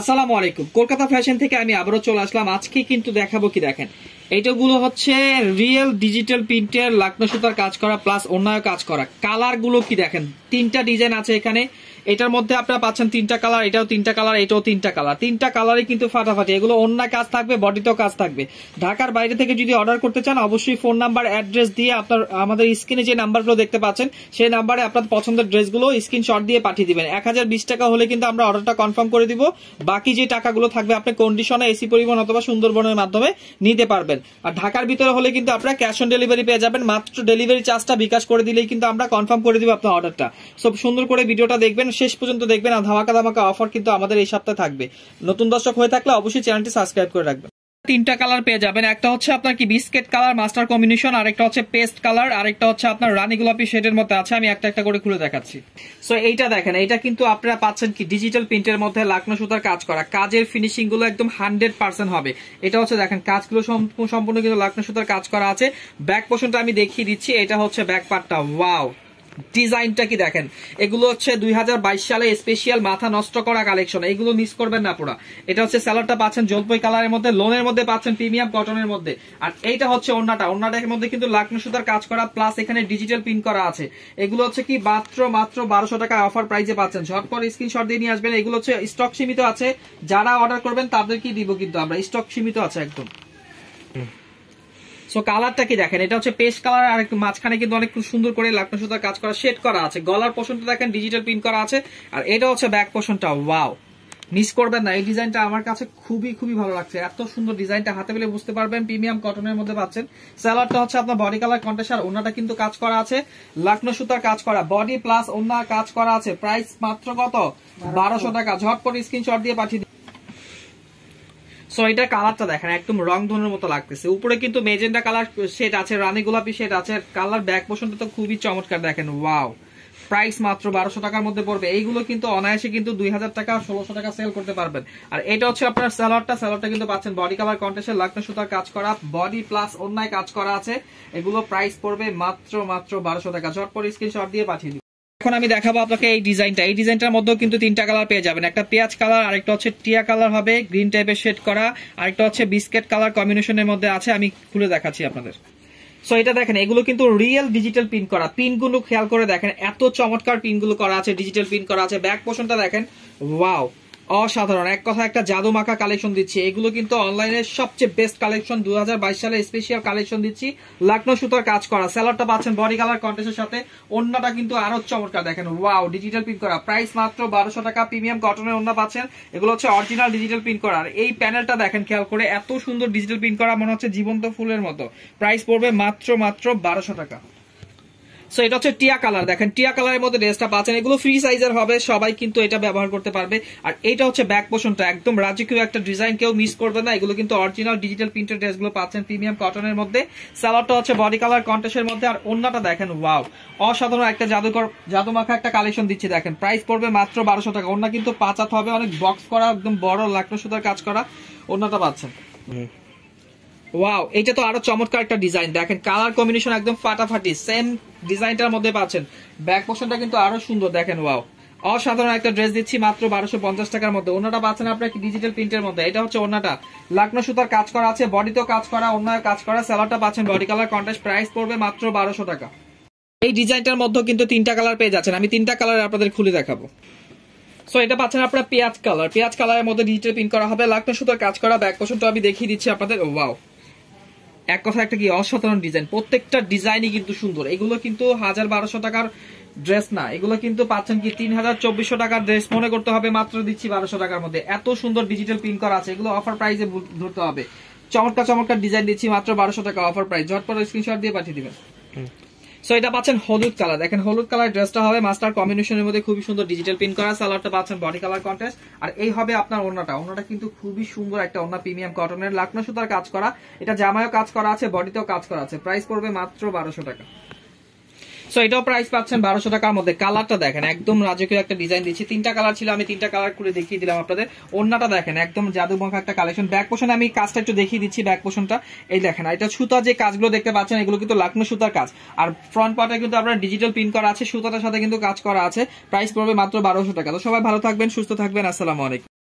আসসালামু আলাইকুম কলকাতা ফ্যাশন থেকে আমি আবারও চলে আসলাম আজকে কিন্তু দেখাবো কি দেখেন এইটাগুলো হচ্ছে রিয়েল ডিজিটাল প্রিন্টের লাকনো সুতার কাজ করা প্লাস অন্যায় কাজ করা কালারগুলো কি দেখেন তিনটা ডিজাইন আছে এখানে এটার মধ্যে আপনারা পাচ্ছেন তিনটা কালার এটাও তিনটা কালার এটাও তিনটা কালার তিনটা কালারই কিন্তু ফাটাফাটি এগুলো অন্য কাজ থাকবে বডিতেও কাজ থাকবে ঢাকার বাইরে থেকে যদি অর্ডার করতে চান অবশ্যই ফোন নাম্বার অ্যাড্রেস দিয়ে আপনার আমাদের স্ক্রিনে যে নাম্বারগুলো দেখতে পাচ্ছেন সেই নাম্বারে আপনার পছন্দের ড্রেসগুলো স্ক্রিনশট দিয়ে পাঠিয়ে দিবেন এক টাকা হলে কিন্তু আমরা অর্ডারটা কনফার্ম করে দিব বাকি যে টাকাগুলো থাকবে আপনি কন্ডিশনে এসি পরিবহন অথবা সুন্দরবনের মাধ্যমে নিতে পারবেন পাবেন আর ঢাকার ভিতরে হলে কিন্তু আপনারা ক্যাশ অন ডেলিভারি পেয়ে যাবেন মাত্র ডেলিভারি চার্জটা বিকাশ করে দিলেই কিন্তু আমরা কনফার্ম করে দিব আপনার অর্ডারটা সব সুন্দর করে ভিডিওটা দেখবেন শেষ পর্যন্ত দেখবেন আর ধামাকা ধামাকা অফার কিন্তু আমাদের এই সপ্তাহে থাকবে নতুন দর্শক হয়ে থাকলে অবশ্যই চ্যানেলটি সাবস্ক্রাইব করে রাখবেন তিনটা কালার পেয়ে যাবেন একটা হচ্ছে আপনার কি বিস্কেট কালার মাস্টার কম্বিনেশন আরেকটা হচ্ছে পেস্ট কালার আরেকটা হচ্ছে আপনার রানি গোলাপি শেডের মধ্যে আছে আমি একটা একটা করে খুলে দেখাচ্ছি সো এইটা দেখেন এটা কিন্তু আপনারা পাচ্ছেন কি ডিজিটাল প্রিন্টের মধ্যে লাকনো সুতার কাজ করা কাজের ফিনিশিং গুলো একদম হান্ড্রেড পার্সেন্ট হবে এটা হচ্ছে দেখেন কাজগুলো সম্পূর্ণ কিন্তু লাকনো সুতার কাজ করা আছে ব্যাক পোষণটা আমি দেখিয়ে দিচ্ছি এটা হচ্ছে ব্যাক পার্টটা ওয়াও ডিজাইনটা কি দেখেন এগুলো হচ্ছে দুই সালে স্পেশিয়াল মাথা নষ্ট করা কালেকশন এগুলো মিস করবেন না পুরা এটা হচ্ছে স্যালারটা পাচ্ছেন জলপাই কালারের মধ্যে লোনের মধ্যে পাচ্ছেন প্রিমিয়াম কটনের মধ্যে আর এইটা হচ্ছে অন্যটা অন্যটার মধ্যে কিন্তু লাকমি সুতার কাজ করা প্লাস এখানে ডিজিটাল প্রিন্ট করা আছে এগুলো হচ্ছে কি মাত্র মাত্র বারোশো টাকা অফার প্রাইজে পাচ্ছেন ঝটপট স্ক্রিনশট দিয়ে নিয়ে আসবেন এগুলো হচ্ছে স্টক সীমিত আছে যারা অর্ডার করবেন তাদেরকেই দিব কিন্তু আমরা স্টক সীমিত আছে একদম সো কালারটা কি দেখেন এটা হচ্ছে পেস্ট কালার আর মাঝখানে কিন্তু অনেক সুন্দর করে লাকনো সুতার কাজ করা শেড করা আছে গলার পোষণটা দেখেন ডিজিটাল প্রিন্ট করা আছে আর এটা হচ্ছে ব্যাক পোষণটা ওয়াও মিস করবেন না এই ডিজাইনটা আমার কাছে খুবই খুবই ভালো লাগছে এত সুন্দর ডিজাইনটা হাতে পেলে বুঝতে পারবেন প্রিমিয়াম কটনের মধ্যে পাচ্ছেন স্যালাডটা হচ্ছে আপনার বডি কালার কন্টেসার ওনাটা কিন্তু কাজ করা আছে লাকনো সুতার কাজ করা বডি প্লাস ওনার কাজ করা আছে প্রাইস মাত্র কত বারোশো টাকা ঝটপট স্ক্রিনশট দিয়ে পাঠিয়ে সো কালারটা দেখেন একদম রং ধনের মতো লাগতেছে উপরে কিন্তু মেজেন্ডা কালার সেট আছে রানী গোলাপি সেট আছে কালার ব্যাক পোষণটা তো খুবই চমৎকার দেখেন ওয়াও প্রাইস মাত্র বারোশো টাকার মধ্যে পড়বে এইগুলো কিন্তু অনায়াসে কিন্তু দুই হাজার টাকা ষোলোশো টাকা সেল করতে পারবেন আর এটা হচ্ছে আপনার স্যালাডটা স্যালাডটা কিন্তু পাচ্ছেন বডি কালার কন্টেস্টের লাকনা সুতার কাজ করা বডি প্লাস অন্যায় কাজ করা আছে এগুলো প্রাইস পড়বে মাত্র মাত্র বারোশো টাকা ঝটপট স্ক্রিনশট দিয়ে পাঠিয়ে এখন আমি দেখাবো আপনাকে এই ডিজাইনটা এই ডিজাইনটার মধ্যেও কিন্তু তিনটা কালার পেয়ে যাবেন একটা পেঁয়াজ কালার আরেকটা হচ্ছে টিয়া কালার হবে গ্রিন টাইপের শেড করা আরেকটা হচ্ছে বিস্কেট কালার কম্বিনেশনের মধ্যে আছে আমি খুলে দেখাচ্ছি আপনাদের সো এটা দেখেন এগুলো কিন্তু রিয়েল ডিজিটাল পিন করা পিনগুলো খেয়াল করে দেখেন এত চমৎকার পিনগুলো করা আছে ডিজিটাল পিন করা আছে ব্যাক পোষণটা দেখেন ওয়াও অসাধারণ এক কথা একটা জাদু মাখা কালেকশন দিচ্ছি এগুলো কিন্তু অনলাইনে সবচেয়ে বেস্ট কালেকশন দু সালে স্পেশাল কালেকশন দিচ্ছি লাকনো সুতার কাজ করা স্যালারটা পাচ্ছেন বডি কালার কন্টেস্টের সাথে অন্যটা কিন্তু আরো চমৎকার দেখেন ওয়াও ডিজিটাল প্রিন্ট করা প্রাইস মাত্র বারোশো টাকা প্রিমিয়াম কটনের অন্য পাচ্ছেন এগুলো হচ্ছে অরিজিনাল ডিজিটাল প্রিন্ট করা আর এই প্যানেলটা দেখেন খেয়াল করে এত সুন্দর ডিজিটাল প্রিন্ট করা মনে হচ্ছে জীবন্ত ফুলের মতো প্রাইস পড়বে মাত্র মাত্র বারোশো টাকা সো এটা হচ্ছে টিয়া কালার দেখেন টিয়া কালারের মধ্যে ড্রেসটা পাচ্ছেন এগুলো ফ্রি সাইজের হবে সবাই কিন্তু এটা ব্যবহার করতে পারবে আর এটা হচ্ছে ব্যাক পোষণটা একদম রাজকীয় একটা ডিজাইন কেউ মিস করবে না এগুলো কিন্তু অরিজিনাল ডিজিটাল প্রিন্টের ড্রেসগুলো পাচ্ছেন প্রিমিয়াম কটনের মধ্যে স্যালাডটা হচ্ছে বডি কালার কন্টেস্টের মধ্যে আর অন্যটা দেখেন ওয়াও অসাধারণ একটা জাদুকর জাদুমাখা একটা কালেকশন দিচ্ছে দেখেন প্রাইস পড়বে মাত্র বারোশো টাকা অন্য কিন্তু পাঁচাত হবে অনেক বক্স করা একদম বড় লাকড়ো সুতার কাজ করা অন্যটা পাচ্ছেন ওয়াও এটা তো আরো চমৎকার একটা ডিজাইন দেখেন কালার কম্বিনেশন একদম ফাটাফাটি সেম ডিজাইনটার মধ্যে পাচ্ছেন ব্যাক পোশনটা কিন্তু আরো সুন্দর দেখেন ওয়াও অসাধারণ একটা ড্রেস দিচ্ছি মাত্র বারোশো পঞ্চাশ টাকার মধ্যে অন্যটা পাচ্ছেন আপনার ডিজিটাল প্রিন্টের মধ্যে এটা হচ্ছে অন্যটা লাকনো সুতার কাজ করা আছে বডিতেও কাজ করা অন্য কাজ করা স্যালারটা পাচ্ছেন বডি কালার কন্ট্রাস্ট প্রাইস পড়বে মাত্র বারোশো টাকা এই ডিজাইনটার মধ্যে কিন্তু তিনটা কালার পেয়ে যাচ্ছেন আমি তিনটা কালার আপনাদের খুলে দেখাবো সো এটা পাচ্ছেন আপনার পেঁয়াজ কালার পেঁয়াজ কালারের মধ্যে ডিজিটাল প্রিন্ট করা হবে লাকনো সুতার কাজ করা ব্যাক পোশনটা আমি দেখিয়ে দিচ্ছি আপনাদের ওয়াও এক কথা একটা কি অসাধারণ ডিজাইন প্রত্যেকটা ডিজাইনই কিন্তু সুন্দর এগুলো কিন্তু হাজার বারোশো টাকার ড্রেস না এগুলো কিন্তু পাচ্ছেন কি তিন হাজার চব্বিশশো টাকার ড্রেস মনে করতে হবে মাত্র দিচ্ছি বারোশো টাকার মধ্যে এত সুন্দর ডিজিটাল প্রিন্ট করা আছে এগুলো অফার প্রাইসে ধরতে হবে চমৎকার চমৎকার ডিজাইন দিচ্ছি মাত্র বারোশো টাকা অফার প্রাইস ঝটপট স্ক্রিনশট দিয়ে পাঠিয়ে দিবেন সো এটা পাচ্ছেন হলুদ কালার দেখেন হলুদ কালার ড্রেসটা হবে মাস্টার কম্বিনেশনের মধ্যে খুবই সুন্দর ডিজিটাল প্রিন্ট করা সালোয়ারটা পাচ্ছেন বডি কালার কন্টেস্ট আর এই হবে আপনার ওনাটা ওনাটা কিন্তু খুবই সুন্দর একটা অন্য প্রিমিয়াম কটনের লাকনো সুতার কাজ করা এটা জামায়ও কাজ করা আছে বডিতেও কাজ করা আছে প্রাইস পড়বে মাত্র বারোশো টাকা সো এটাও প্রাইস পাচ্ছেন বারোশো টাকার মধ্যে কালারটা দেখেন একদম রাজকীয় একটা ডিজাইন দিচ্ছি তিনটা কালার ছিল আমি তিনটা কালার করে দেখিয়ে দিলাম আপনাদের অন্যটা দেখেন একদম জাদুমখা একটা কালেকশন ব্যাক পোষণ আমি কাজটা একটু দেখিয়ে দিচ্ছি ব্যাক পোষণটা এই দেখেন এটা সুতা যে কাজগুলো দেখতে পাচ্ছেন এগুলো কিন্তু লাকনো সুতার কাজ আর ফ্রন্ট পার্টে কিন্তু আপনার ডিজিটাল প্রিন্ট করা আছে সুতাটার সাথে কিন্তু কাজ করা আছে প্রাইস পড়বে মাত্র বারোশো টাকা তো সবাই ভালো থাকবেন সুস্থ থাকবেন আসসালামু আলাইকুম